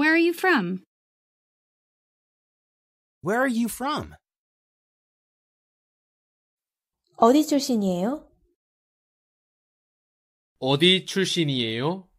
Where are you from? Where are you from? 어디 출신이에요? 어디 출신이에요?